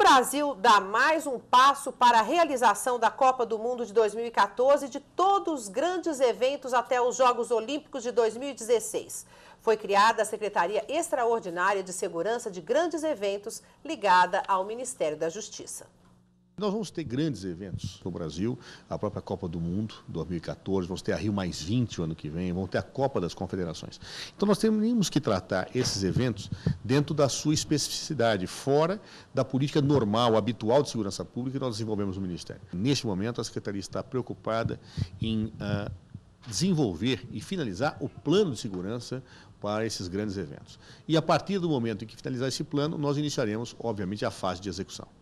Brasil dá mais um passo para a realização da Copa do Mundo de 2014 e de todos os grandes eventos até os Jogos Olímpicos de 2016. Foi criada a Secretaria Extraordinária de Segurança de Grandes Eventos, ligada ao Ministério da Justiça. Nós vamos ter grandes eventos no Brasil, a própria Copa do Mundo 2014, vamos ter a Rio Mais 20 o ano que vem, vamos ter a Copa das Confederações. Então nós temos que tratar esses eventos dentro da sua especificidade, fora da política normal, habitual de segurança pública que nós desenvolvemos no Ministério. Neste momento, a Secretaria está preocupada em ah, desenvolver e finalizar o plano de segurança para esses grandes eventos. E a partir do momento em que finalizar esse plano, nós iniciaremos, obviamente, a fase de execução.